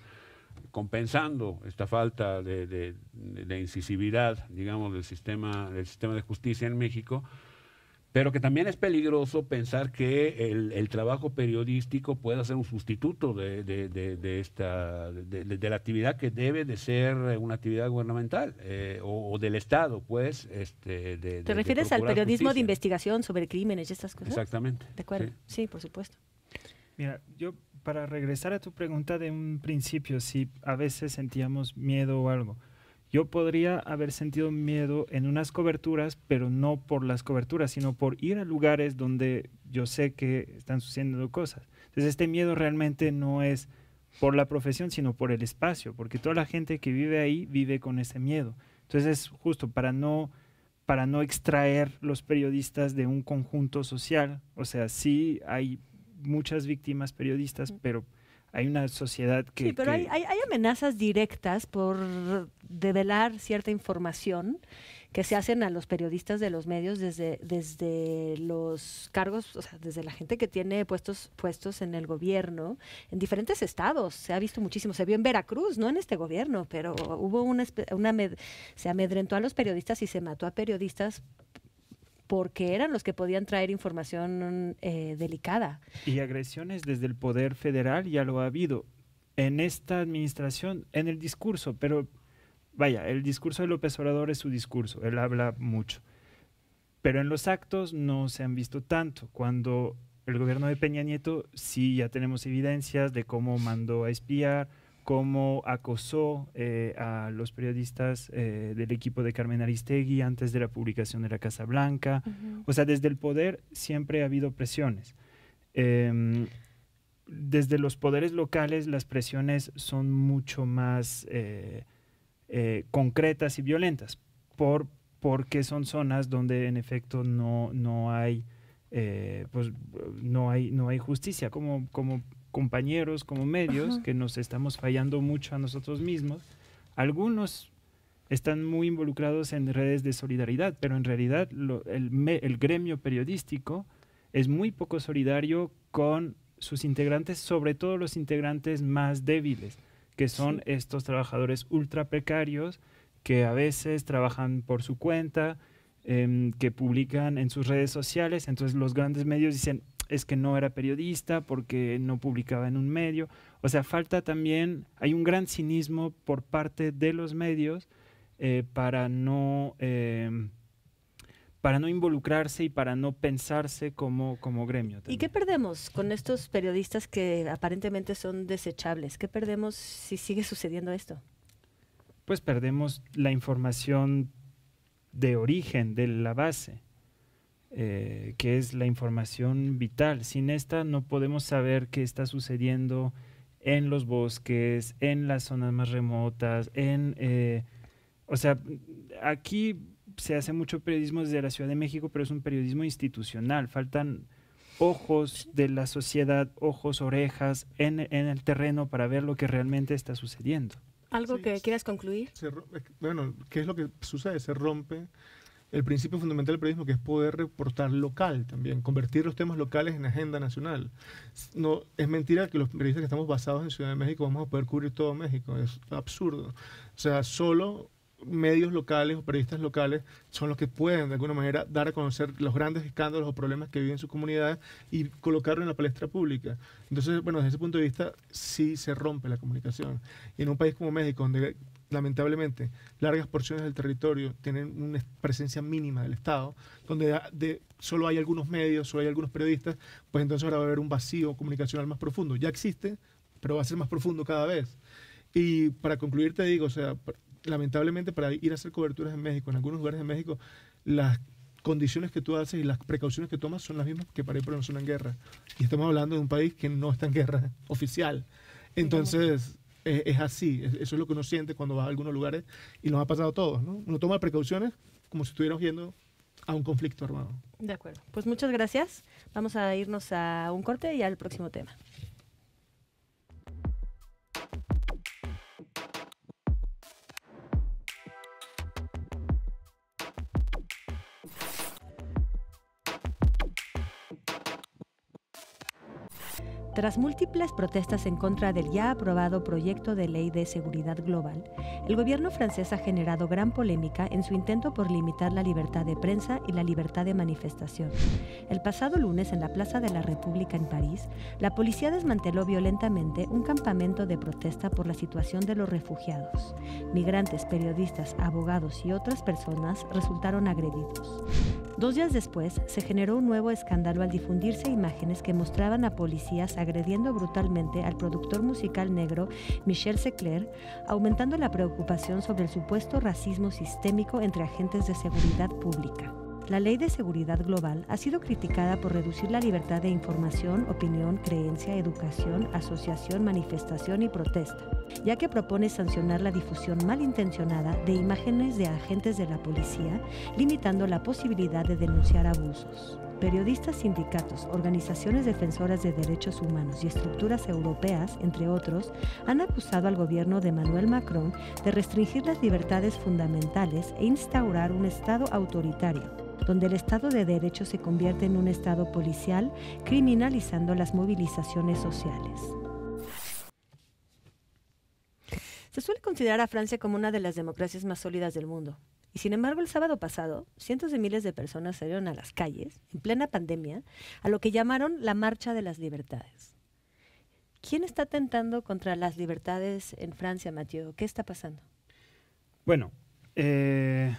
compensando esta falta de, de, incisividad, digamos, del sistema, del sistema de justicia en México, pero que también es peligroso pensar que el, trabajo periodístico pueda ser un sustituto de, esta, de, la actividad que debe de ser una actividad gubernamental eh, o, del Estado, pues. Este, ¿Te refieres al periodismo de investigación sobre crímenes y estas cosas? Exactamente. De acuerdo, sí por supuesto. Mira, yo para regresar a tu pregunta de un principio, si a veces sentíamos miedo o algo, yo podría haber sentido miedo en unas coberturas, pero no por las coberturas, sino por ir a lugares donde yo sé que están sucediendo cosas. Entonces este miedo realmente no es por la profesión, sino por el espacio, porque toda la gente que vive ahí vive con ese miedo. Entonces es justo para no para no extraer los periodistas de un conjunto social. O sea, sí hay muchas víctimas periodistas, pero hay una sociedad que... Sí, pero Hay, amenazas directas por develar cierta información que se hacen a los periodistas de los medios desde, desde los cargos, o sea, desde la gente que tiene puestos, puestos en el gobierno, en diferentes estados. Se ha visto muchísimo, se vio en Veracruz, no en este gobierno, pero hubo una, una se amedrentó a los periodistas y se mató a periodistas porque eran los que podían traer información eh, delicada. Y agresiones desde el poder federal ya lo ha habido en esta administración, en el discurso, pero vaya, el discurso de López Obrador es su discurso, él habla mucho. Pero en los actos no se han visto tanto. Cuando el gobierno de Peña Nieto, sí ya tenemos evidencias de cómo mandó a espiar, cómo acosó eh, a los periodistas eh, del equipo de Carmen Aristegui antes de la publicación de la Casa Blanca. O sea, desde el poder siempre ha habido presiones. Em, desde los poderes locales las presiones son mucho más eh, concretas y violentas, por, porque son zonas donde en efecto no, no hay... pues no hay, no hay justicia, como, como compañeros como medios que nos estamos fallando mucho a nosotros mismos. Algunos están muy involucrados en redes de solidaridad, pero en realidad el, gremio periodístico es muy poco solidario con sus integrantes, sobre todo los integrantes más débiles, que son estos trabajadores ultra precarios que a veces trabajan por su cuenta, em, que publican en sus redes sociales. Entonces los grandes medios dicen, es que no era periodista porque no publicaba en un medio. O sea, falta también, hay un gran cinismo por parte de los medios eh, para no... Em, para no involucrarse y para no pensarse como, gremio. ¿Y qué perdemos con estos periodistas que aparentemente son desechables? ¿Qué perdemos si sigue sucediendo esto? Pues perdemos la información de origen, de la base. Eh, que es la información vital. Sin esta no podemos saber qué está sucediendo en los bosques, en las zonas más remotas, en... Eh, o sea, aquí se hace mucho periodismo desde la Ciudad de México, pero es un periodismo institucional. Faltan ojos de la sociedad, ojos, orejas en, el terreno para ver lo que realmente está sucediendo. ¿Algo que quieras concluir? Eh, bueno, ¿qué es lo que sucede? Se rompe el principio fundamental del periodismo, que es poder reportar local también, convertir los temas locales en agenda nacional. No, es mentira que los periodistas que estamos basados en Ciudad de México vamos a poder cubrir todo México, es absurdo. O sea, solo medios locales o periodistas locales son los que pueden de alguna manera dar a conocer los grandes escándalos o problemas que viven sus comunidades y colocarlo en la palestra pública. Entonces, bueno, desde ese punto de vista sí se rompe la comunicación. Y en un país como México, donde lamentablemente, largas porciones del territorio tienen una presencia mínima del Estado, donde solo hay algunos medios, solo hay algunos periodistas, pues entonces ahora va a haber un vacío comunicacional más profundo. Ya existe, pero va a ser más profundo cada vez. Y para concluir te digo, o sea, lamentablemente para ir a hacer coberturas en México, en algunos lugares de México, las condiciones que tú haces y las precauciones que tomas son las mismas que para ir por una zona en guerra. Y estamos hablando de un país que no está en guerra oficial. Entonces, es, así, eso es lo que uno siente cuando va a algunos lugares y nos ha pasado a todos, ¿no? Uno toma precauciones como si estuviéramos yendo a un conflicto armado. De acuerdo, pues muchas gracias. Vamos a irnos a un corte y al próximo tema. Tras múltiples protestas en contra del ya aprobado proyecto de ley de seguridad global, el gobierno francés ha generado gran polémica en su intento por limitar la libertad de prensa y la libertad de manifestación. El pasado lunes, en la Plaza de la República en París, la policía desmanteló violentamente un campamento de protesta por la situación de los refugiados. Migrantes, periodistas, abogados y otras personas resultaron agredidos. Dos días después, se generó un nuevo escándalo al difundirse imágenes que mostraban a policías agrediendo brutalmente al productor musical negro Michel Secler, aumentando la preocupación sobre el supuesto racismo sistémico entre agentes de seguridad pública. La Ley de Seguridad Global ha sido criticada por reducir la libertad de información, opinión, creencia, educación, asociación, manifestación y protesta, ya que propone sancionar la difusión malintencionada de imágenes de agentes de la policía, limitando la posibilidad de denunciar abusos. Periodistas, sindicatos, organizaciones defensoras de derechos humanos y estructuras europeas, entre otros, han acusado al gobierno de Manuel Macron de restringir las libertades fundamentales e instaurar un Estado autoritario donde el Estado de Derecho se convierte en un Estado policial, criminalizando las movilizaciones sociales. Se suele considerar a Francia como una de las democracias más sólidas del mundo. Y sin embargo, el sábado pasado, cientos de miles de personas salieron a las calles, en plena pandemia, a lo que llamaron la Marcha de las Libertades. ¿Quién está atentando contra las libertades en Francia, Mathieu? ¿Qué está pasando? Bueno, eh,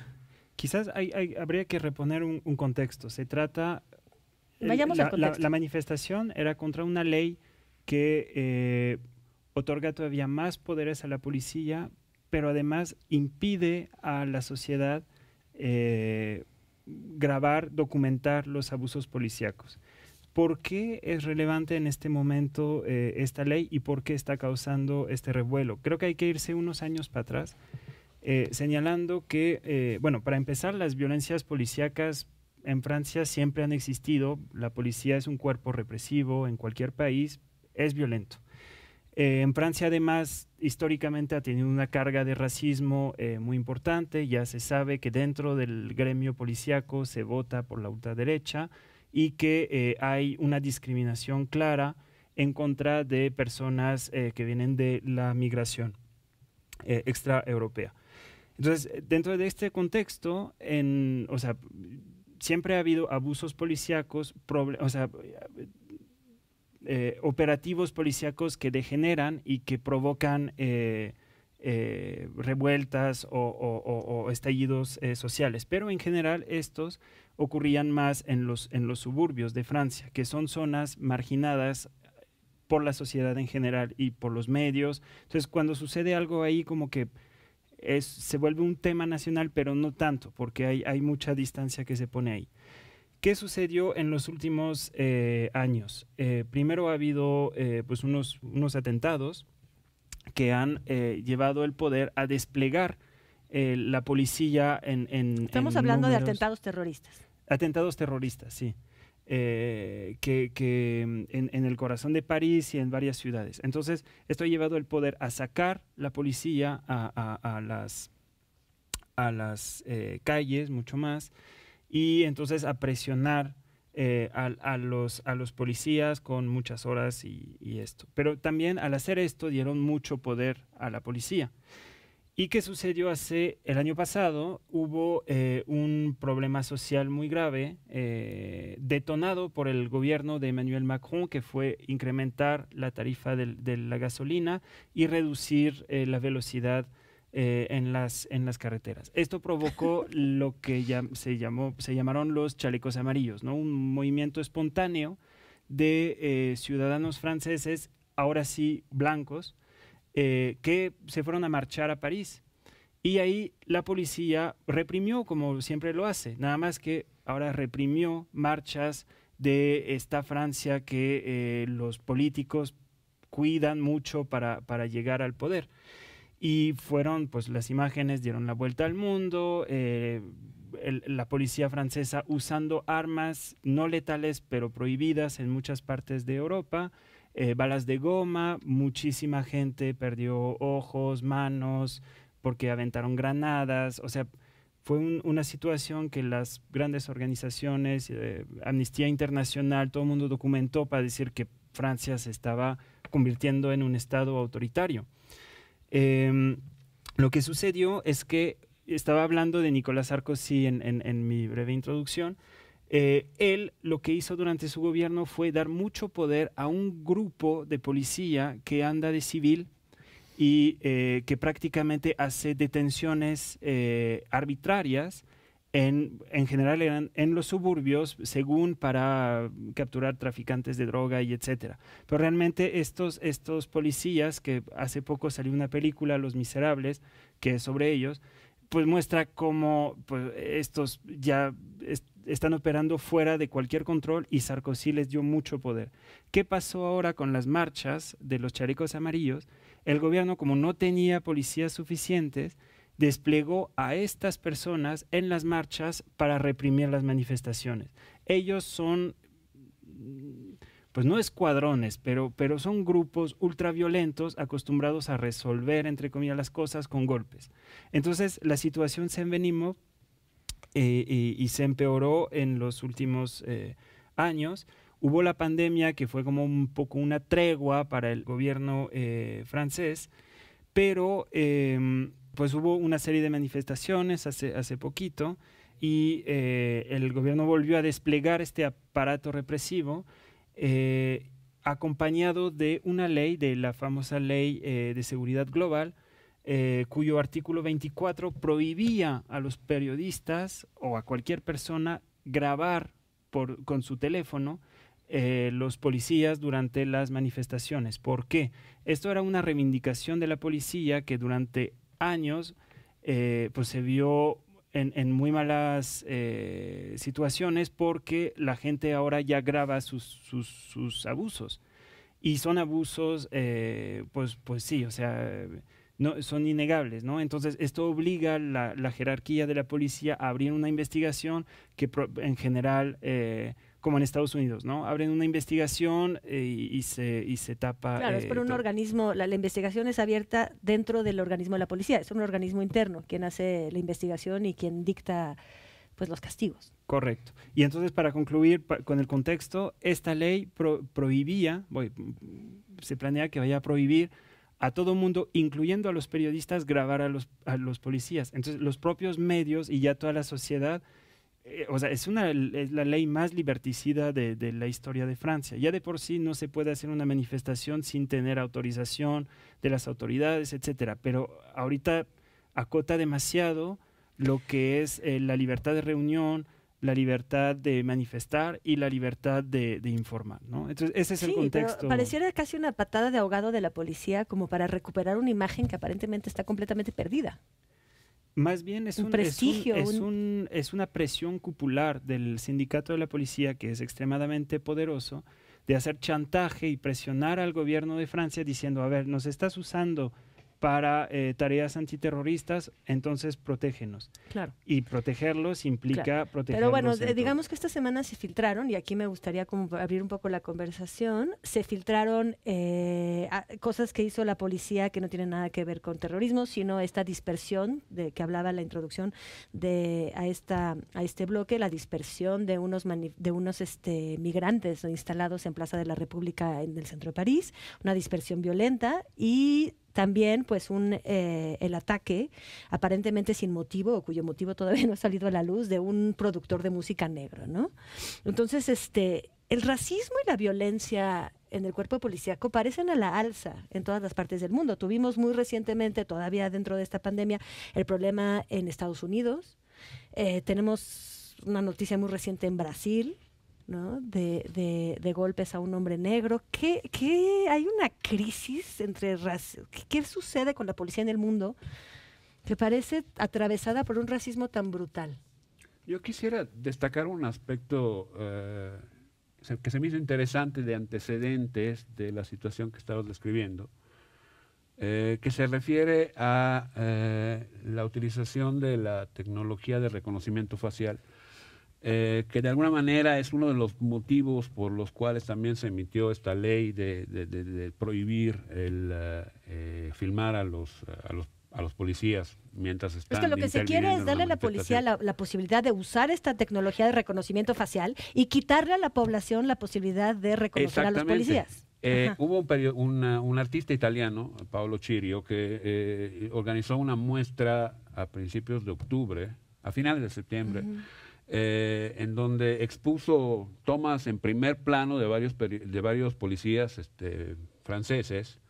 quizás habría que reponer un, contexto. Se trata... la, La, manifestación era contra una ley que eh, otorga todavía más poderes a la policía pero además impide a la sociedad eh, grabar, documentar los abusos policíacos. ¿Por qué es relevante en este momento eh, esta ley y por qué está causando este revuelo? Creo que hay que irse unos años para atrás, eh, señalando que, bueno, para empezar, las violencias policíacas en Francia siempre han existido. La policía es un cuerpo represivo en cualquier país, es violento. Eh, en Francia, además, históricamente ha tenido una carga de racismo eh, muy importante. Ya se sabe que dentro del gremio policíaco se vota por la ultraderecha y que eh, hay una discriminación clara en contra de personas que vienen de la migración extraeuropea. Entonces, dentro de este contexto, o siempre ha habido abusos policíacos, o sea, eh, operativos policíacos que degeneran y que provocan eh, eh, revueltas o, estallidos sociales. Pero en general estos ocurrían más en los, en los suburbios de Francia, que son zonas marginadas por la sociedad en general y por los medios. Entonces, cuando sucede algo ahí, como que se vuelve un tema nacional, pero no tanto, porque hay mucha distancia que se pone ahí. ¿Qué sucedió en los últimos eh, años? Eh, primero ha habido eh, pues unos, unos, atentados que han llevado el poder a desplegar la policía en... Estamos hablando de atentados terroristas. Atentados terroristas, sí. que, en, el corazón de París y en varias ciudades. Entonces, esto ha llevado el poder a sacar la policía a, las, a las calles mucho más y entonces a presionar eh, a, los, a los policías con muchas horas y, esto. Pero también al hacer esto dieron mucho poder a la policía. ¿Y qué sucedió hace el año pasado? Hubo eh, un problema social muy grave eh, detonado por el gobierno de Emmanuel Macron, que fue incrementar la tarifa de la gasolina y reducir la velocidad eh, en, las, en las carreteras. Esto provocó lo que ya se, llamó, se llamaron los chalecos amarillos, ¿no? un movimiento espontáneo de eh, ciudadanos franceses, ahora sí blancos, eh, que se fueron a marchar a París. Y ahí la policía reprimió, como siempre lo hace, nada más que ahora reprimió marchas de esta Francia que los políticos cuidan mucho para, para llegar al poder y fueron pues las imágenes, dieron la vuelta al mundo, eh, la policía francesa usando armas no letales pero prohibidas en muchas partes de Europa, eh, balas de goma, muchísima gente perdió ojos, manos, porque aventaron granadas, o sea, fue una situación que las grandes organizaciones, eh, Amnistía Internacional, todo el mundo documentó para decir que Francia se estaba convirtiendo en un estado autoritario. Em, lo que sucedió es que estaba hablando de Nicolás Sarkozy en, mi breve introducción. Eh, él lo que hizo durante su gobierno fue dar mucho poder a un grupo de policía que anda de civil y eh, que prácticamente hace detenciones eh, arbitrarias en, general eran en los suburbios, según para capturar traficantes de droga y etcétera. Pero realmente estos, estos policías, que hace poco salió una película, Los Miserables, que es sobre ellos, pues muestra cómo pues, estos ya están operando fuera de cualquier control y Sarkozy les dio mucho poder. ¿Qué pasó ahora con las marchas de los chalecos amarillos? El gobierno, como no tenía policías suficientes, desplegó a estas personas en las marchas para reprimir las manifestaciones. Ellos son, mm, pues no escuadrones, pero, pero son grupos ultraviolentos acostumbrados a resolver, entre comillas, las cosas con golpes. Entonces, la situación se envenimó eh, y, se empeoró en los últimos eh, años. Hubo la pandemia, que fue como un poco una tregua para el gobierno eh, francés, pero em, pues hubo una serie de manifestaciones hace, hace poquito y eh, el gobierno volvió a desplegar este aparato represivo eh, acompañado de una ley, de la famosa ley eh, de seguridad global, cuyo artículo 24 prohibía a los periodistas o a cualquier persona grabar por, con su teléfono los policías durante las manifestaciones. ¿Por qué? Esto era una reivindicación de la policía que durante años, eh, pues se vio en, muy malas eh, situaciones porque la gente ahora ya graba sus, abusos. Y son abusos, eh, pues, pues sí, o sea, no, son innegables, ¿no? Entonces, esto obliga la, la jerarquía de la policía a abrir una investigación que en general como en Estados Unidos, ¿no? Abren una investigación eh, y, se, y se tapa. Claro, es eh, por un organismo, la, investigación es abierta dentro del organismo de la policía, es un organismo interno quien hace la investigación y quien dicta pues los castigos. Correcto. Y entonces para concluir con el contexto, esta ley prohibía, voy, se planea que vaya a prohibir a todo mundo, incluyendo a los periodistas, grabar a los, a los policías. Entonces los propios medios y ya toda la sociedad eh, es, la ley más liberticida de, la historia de Francia. Ya de por sí no se puede hacer una manifestación sin tener autorización de las autoridades, etcétera. Pero ahorita acota demasiado lo que es eh, la libertad de reunión, la libertad de manifestar y la libertad de, informar, ¿no? Entonces, ese es el contexto. pareciera casi una patada de ahogado de la policía como para recuperar una imagen que aparentemente está completamente perdida. Más bien es un, es, es, una presión cupular del sindicato de la policía, que es extremadamente poderoso, de hacer chantaje y presionar al gobierno de Francia diciendo, a ver, nos estás usando para eh, tareas antiterroristas, entonces protégenos. Claro. Y protegerlos implica claro. Pero bueno, digamos que esta semana se filtraron, y aquí me gustaría como abrir un poco la conversación, se filtraron eh, cosas que hizo la policía que no tienen nada que ver con terrorismo, sino esta dispersión de que hablaba la introducción de a esta a este bloque, la dispersión de unos de unos este migrantes instalados en Plaza de la República en el centro de París, una dispersión violenta y también pues un, eh, el ataque aparentemente sin motivo o cuyo motivo todavía no ha salido a la luz de un productor de música negro, ¿no? Entonces, este, el racismo y la violencia en el cuerpo policíaco parecen a la alza en todas las partes del mundo. Tuvimos muy recientemente, todavía dentro de esta pandemia, el problema en Estados Unidos. Eh, tenemos una noticia muy reciente en Brasil, de, de, golpes a un hombre negro. ¿Qué, hay una crisis entre racismo? ¿Qué, sucede con la policía en el mundo que parece atravesada por un racismo tan brutal? Yo quisiera destacar un aspecto eh, que se me hizo interesante de antecedentes de la situación que estabas describiendo, eh, que se refiere a eh, la utilización de la tecnología de reconocimiento facial eh, que de alguna manera es uno de los motivos por los cuales también se emitió esta ley de, prohibir el eh, eh, filmar a los, a los a los policías mientras están. Es que lo que se quiere es darle a la policía la, posibilidad de usar esta tecnología de reconocimiento facial y quitarle a la población la posibilidad de reconocer a los policías. hubo un, un, artista italiano, Paolo Cirio, que organizó una muestra a principios de octubre, a finales de septiembre. Eh, en donde expuso tomas en primer plano de varios, de varios policías este, franceses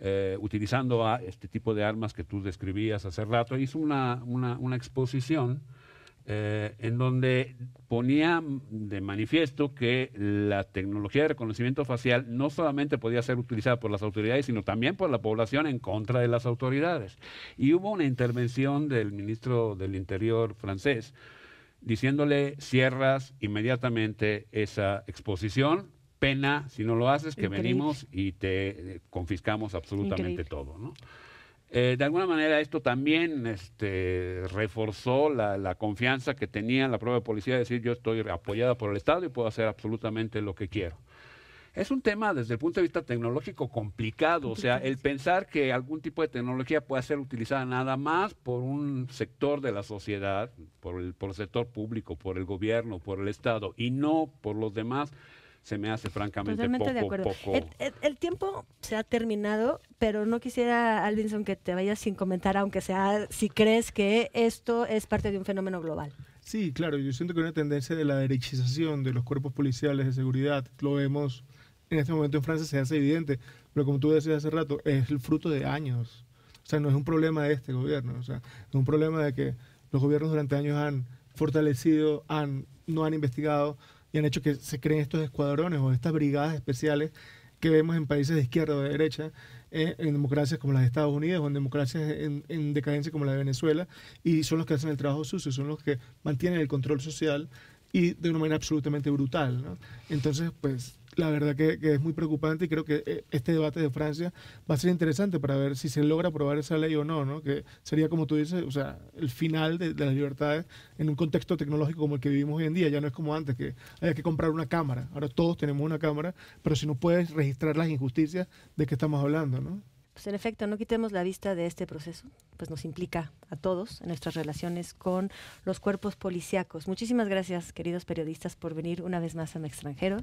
eh, utilizando a este tipo de armas que tú describías hace rato. E hizo una, una, exposición eh, en donde ponía de manifiesto que la tecnología de reconocimiento facial no solamente podía ser utilizada por las autoridades, sino también por la población en contra de las autoridades. Y hubo una intervención del ministro del Interior francés, diciéndole cierras inmediatamente esa exposición, pena si no lo haces, que venimos y te eh, confiscamos absolutamente todo. Eh, de alguna manera esto también este, reforzó la, la, confianza que tenía la propia policía de decir yo estoy apoyada por el Estado y puedo hacer absolutamente lo que quiero. Es un tema desde el punto de vista tecnológico complicado, o sea, el pensar que algún tipo de tecnología pueda ser utilizada nada más por un sector de la sociedad, por el, por el sector público, por el gobierno, por el Estado, y no por los demás, se me hace francamente Totalmente poco, de El, tiempo se ha terminado, pero no quisiera, Alvinson, que te vayas sin comentar, aunque sea si crees que esto es parte de un fenómeno global. Sí, claro, yo siento que una tendencia de la derechización de los cuerpos policiales de seguridad lo vemos en este momento en Francia se hace evidente, pero como tú decías hace rato, es el fruto de años. O sea, no es un problema de este gobierno, o sea, es un problema de que los gobiernos durante años han fortalecido, han, no han investigado y han hecho que se creen estos escuadrones o estas brigadas especiales que vemos en países de izquierda o de derecha, eh, en democracias como las de Estados Unidos o en democracias en, decadencia como la de Venezuela, y son los que hacen el trabajo sucio, son los que mantienen el control social y de una manera absolutamente brutal. Entonces, pues la verdad que, es muy preocupante y creo que eh, este debate de Francia va a ser interesante para ver si se logra aprobar esa ley o no, ¿no? Que sería, como tú dices, o sea, el final de, las libertades en un contexto tecnológico como el que vivimos hoy en día. Ya no es como antes, que haya que comprar una cámara. Ahora todos tenemos una cámara, pero si no puedes registrar las injusticias, ¿de que estamos hablando, no? Pues en efecto, no quitemos la vista de este proceso, pues nos implica a todos en nuestras relaciones con los cuerpos policiacos Muchísimas gracias, queridos periodistas, por venir una vez más a Me Extranjeros.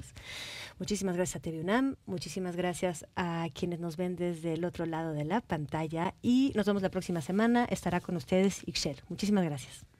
Muchísimas gracias a TV UNAM, muchísimas gracias a quienes nos ven desde el otro lado de la pantalla y nos vemos la próxima semana. Estará con ustedes Ixchel. Muchísimas gracias.